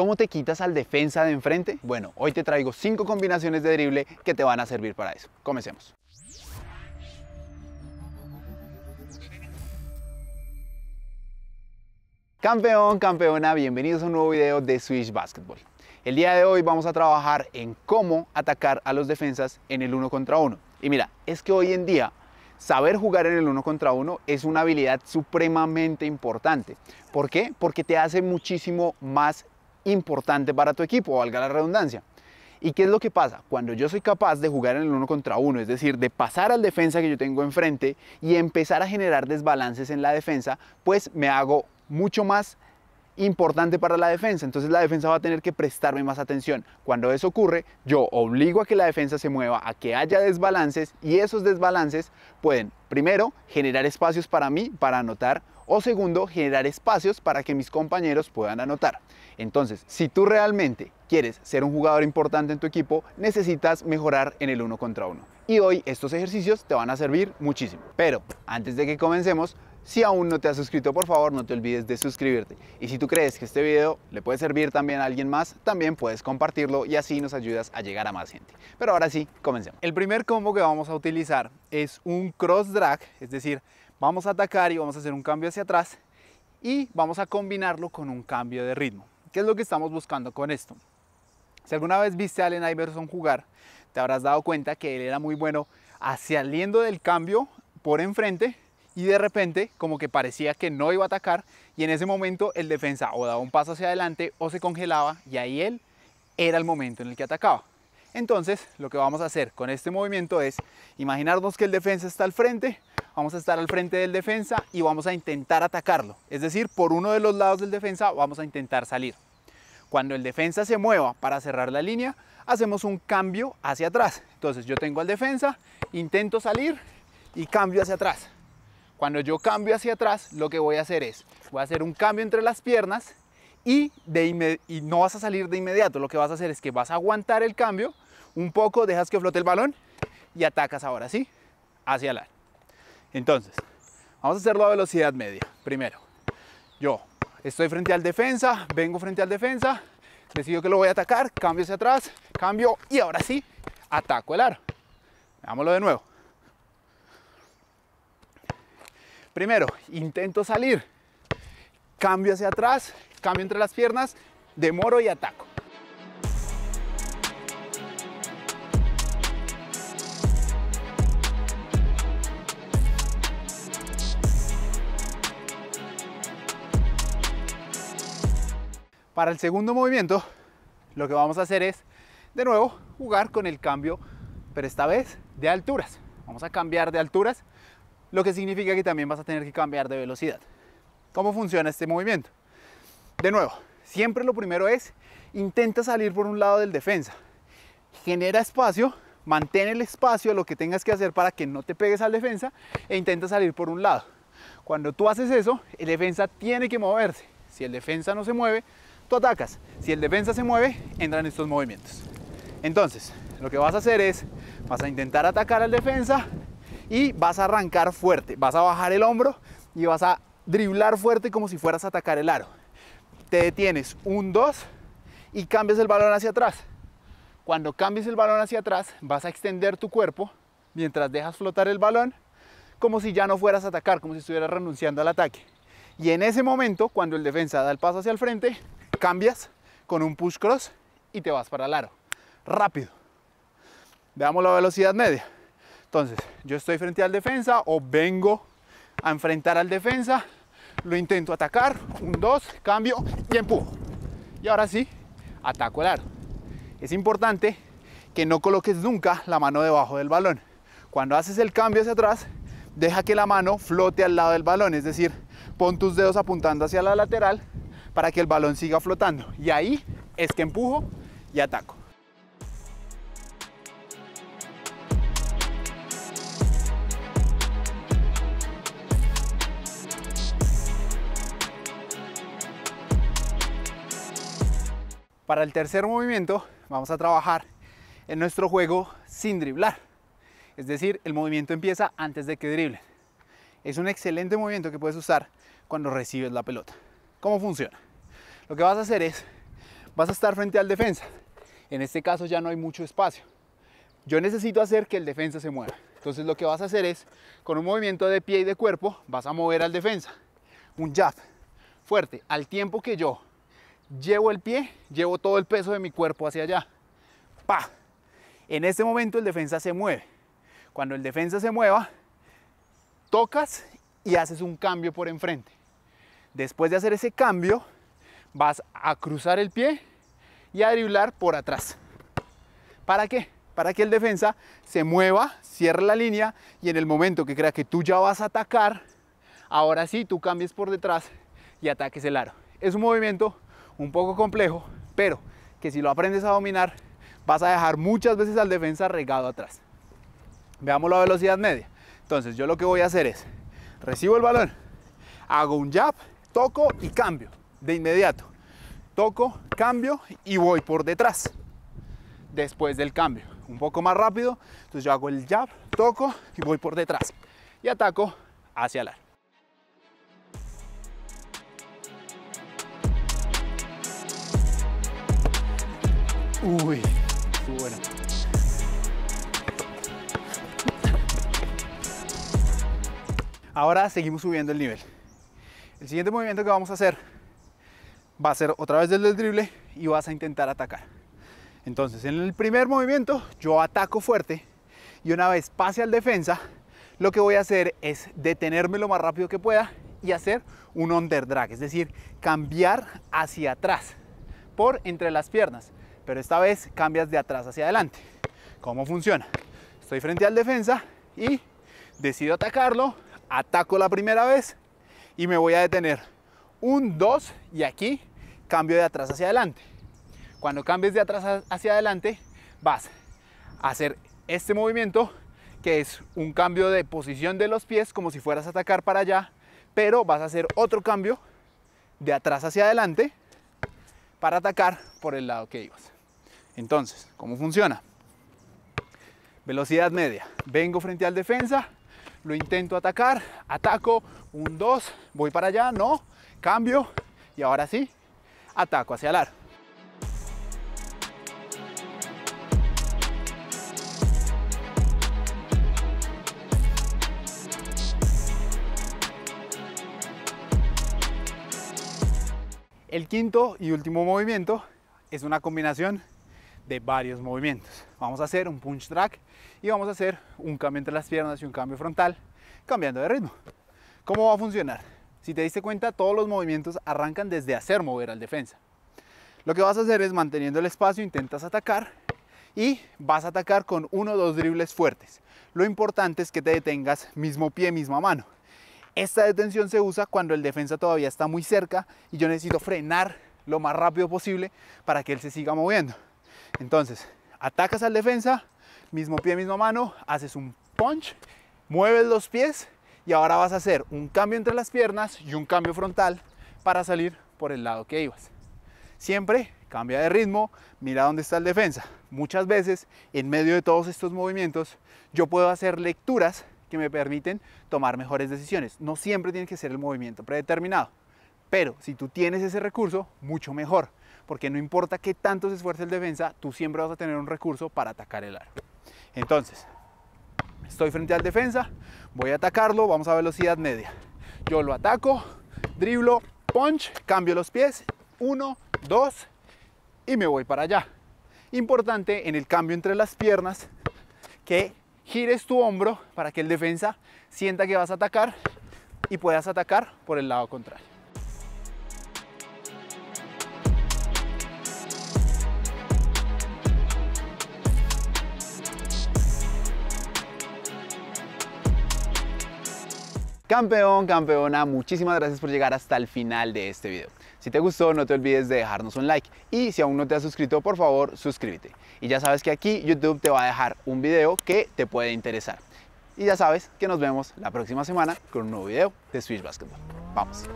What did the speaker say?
¿Cómo te quitas al defensa de enfrente? Bueno, hoy te traigo 5 combinaciones de drible que te van a servir para eso. Comencemos. Campeón, campeona, bienvenidos a un nuevo video de Switch Basketball. El día de hoy vamos a trabajar en cómo atacar a los defensas en el uno contra uno. Y mira, es que hoy en día saber jugar en el uno contra uno es una habilidad supremamente importante. ¿Por qué? Porque te hace muchísimo más importante para tu equipo, valga la redundancia. ¿Y qué es lo que pasa? Cuando yo soy capaz de jugar en el uno contra uno, es decir, de pasar al defensa que yo tengo enfrente y empezar a generar desbalances en la defensa, pues me hago mucho más importante para la defensa. Entonces la defensa va a tener que prestarme más atención. Cuando eso ocurre, yo obligo a que la defensa se mueva, a que haya desbalances y esos desbalances pueden, primero, generar espacios para mí para anotar o segundo, generar espacios para que mis compañeros puedan anotar. Entonces, si tú realmente quieres ser un jugador importante en tu equipo, necesitas mejorar en el uno contra uno. Y hoy estos ejercicios te van a servir muchísimo. Pero antes de que comencemos, si aún no te has suscrito, por favor, no te olvides de suscribirte. Y si tú crees que este video le puede servir también a alguien más, también puedes compartirlo y así nos ayudas a llegar a más gente. Pero ahora sí, comencemos. El primer combo que vamos a utilizar es un cross drag, es decir, Vamos a atacar y vamos a hacer un cambio hacia atrás y vamos a combinarlo con un cambio de ritmo. ¿Qué es lo que estamos buscando con esto? Si alguna vez viste a Allen Iverson jugar, te habrás dado cuenta que él era muy bueno hacia del cambio por enfrente y de repente como que parecía que no iba a atacar y en ese momento el defensa o daba un paso hacia adelante o se congelaba y ahí él era el momento en el que atacaba. Entonces lo que vamos a hacer con este movimiento es imaginarnos que el defensa está al frente, vamos a estar al frente del defensa y vamos a intentar atacarlo. Es decir, por uno de los lados del defensa vamos a intentar salir. Cuando el defensa se mueva para cerrar la línea, hacemos un cambio hacia atrás. Entonces yo tengo al defensa, intento salir y cambio hacia atrás. Cuando yo cambio hacia atrás, lo que voy a hacer es, voy a hacer un cambio entre las piernas y, no vas a salir de inmediato. Lo que vas a hacer es que vas a aguantar el cambio un poco, dejas que flote el balón y atacas ahora, ¿sí? Hacia la entonces, vamos a hacerlo a velocidad media. Primero, yo estoy frente al defensa, vengo frente al defensa, decido que lo voy a atacar, cambio hacia atrás, cambio y ahora sí, ataco el aro. Veámoslo de nuevo. Primero, intento salir, cambio hacia atrás, cambio entre las piernas, demoro y ataco. Para el segundo movimiento, lo que vamos a hacer es, de nuevo, jugar con el cambio, pero esta vez de alturas. Vamos a cambiar de alturas, lo que significa que también vas a tener que cambiar de velocidad. ¿Cómo funciona este movimiento? De nuevo, siempre lo primero es, intenta salir por un lado del defensa. Genera espacio, mantén el espacio, lo que tengas que hacer para que no te pegues al defensa e intenta salir por un lado. Cuando tú haces eso, el defensa tiene que moverse. Si el defensa no se mueve, tú atacas. Si el defensa se mueve, entran estos movimientos. Entonces, lo que vas a hacer es, vas a intentar atacar al defensa y vas a arrancar fuerte. Vas a bajar el hombro y vas a driblar fuerte como si fueras a atacar el aro. Te detienes un 2 y cambias el balón hacia atrás. Cuando cambies el balón hacia atrás, vas a extender tu cuerpo mientras dejas flotar el balón, como si ya no fueras a atacar, como si estuvieras renunciando al ataque. Y en ese momento, cuando el defensa da el paso hacia el frente, cambias con un push cross y te vas para el aro. Rápido. Veamos la velocidad media. Entonces, yo estoy frente al defensa o vengo a enfrentar al defensa, lo intento atacar, un dos cambio y empujo. Y ahora sí, ataco el aro. Es importante que no coloques nunca la mano debajo del balón. Cuando haces el cambio hacia atrás, deja que la mano flote al lado del balón, es decir, pon tus dedos apuntando hacia la lateral para que el balón siga flotando. Y ahí es que empujo y ataco. Para el tercer movimiento vamos a trabajar en nuestro juego sin driblar. Es decir, el movimiento empieza antes de que dribles. Es un excelente movimiento que puedes usar cuando recibes la pelota. ¿Cómo funciona? Lo que vas a hacer es, vas a estar frente al defensa. En este caso ya no hay mucho espacio. Yo necesito hacer que el defensa se mueva. Entonces lo que vas a hacer es, con un movimiento de pie y de cuerpo, vas a mover al defensa. Un jab fuerte. Al tiempo que yo llevo el pie, llevo todo el peso de mi cuerpo hacia allá. ¡Pa! En este momento el defensa se mueve. Cuando el defensa se mueva, tocas y haces un cambio por enfrente. Después de hacer ese cambio, vas a cruzar el pie y a driblar por atrás. ¿Para qué? Para que el defensa se mueva, cierre la línea y en el momento que crea que tú ya vas a atacar, ahora sí tú cambies por detrás y ataques el aro. Es un movimiento un poco complejo, pero que si lo aprendes a dominar, vas a dejar muchas veces al defensa regado atrás. Veamos la velocidad media. Entonces yo lo que voy a hacer es, recibo el balón, hago un jab toco y cambio de inmediato. Toco, cambio y voy por detrás. Después del cambio, un poco más rápido, entonces yo hago el jab, toco y voy por detrás. Y ataco hacia el Uy, Ahora seguimos subiendo el nivel siguiente movimiento que vamos a hacer va a ser otra vez del el drible y vas a intentar atacar. Entonces, en el primer movimiento yo ataco fuerte y una vez pase al defensa, lo que voy a hacer es detenerme lo más rápido que pueda y hacer un drag, es decir, cambiar hacia atrás por entre las piernas, pero esta vez cambias de atrás hacia adelante. ¿Cómo funciona? Estoy frente al defensa y decido atacarlo, ataco la primera vez, y me voy a detener. Un, dos y aquí cambio de atrás hacia adelante. Cuando cambies de atrás hacia adelante, vas a hacer este movimiento que es un cambio de posición de los pies como si fueras a atacar para allá, pero vas a hacer otro cambio de atrás hacia adelante para atacar por el lado que ibas. Entonces, ¿cómo funciona? Velocidad media. Vengo frente al defensa, lo intento atacar, ataco, un, dos, voy para allá, no, cambio y ahora sí, ataco hacia el El quinto y último movimiento es una combinación de varios movimientos. Vamos a hacer un punch track y vamos a hacer un cambio entre las piernas y un cambio frontal, cambiando de ritmo. ¿Cómo va a funcionar? Si te diste cuenta, todos los movimientos arrancan desde hacer mover al defensa. Lo que vas a hacer es manteniendo el espacio, intentas atacar y vas a atacar con uno o dos dribles fuertes. Lo importante es que te detengas mismo pie, misma mano. Esta detención se usa cuando el defensa todavía está muy cerca y yo necesito frenar lo más rápido posible para que él se siga moviendo. Entonces, atacas al defensa, mismo pie, misma mano, haces un punch, mueves los pies y ahora vas a hacer un cambio entre las piernas y un cambio frontal para salir por el lado que ibas. Siempre cambia de ritmo, mira dónde está el defensa. Muchas veces, en medio de todos estos movimientos, yo puedo hacer lecturas que me permiten tomar mejores decisiones. No siempre tiene que ser el movimiento predeterminado, pero si tú tienes ese recurso, mucho mejor porque no importa qué tanto se esfuerce el defensa, tú siempre vas a tener un recurso para atacar el aro. Entonces, estoy frente al defensa, voy a atacarlo, vamos a velocidad media. Yo lo ataco, driblo, punch, cambio los pies, uno, dos, y me voy para allá. Importante en el cambio entre las piernas que gires tu hombro para que el defensa sienta que vas a atacar y puedas atacar por el lado contrario. Campeón, campeona, muchísimas gracias por llegar hasta el final de este video. Si te gustó, no te olvides de dejarnos un like y si aún no te has suscrito, por favor, suscríbete. Y ya sabes que aquí YouTube te va a dejar un video que te puede interesar. Y ya sabes que nos vemos la próxima semana con un nuevo video de Switch Basketball. ¡Vamos!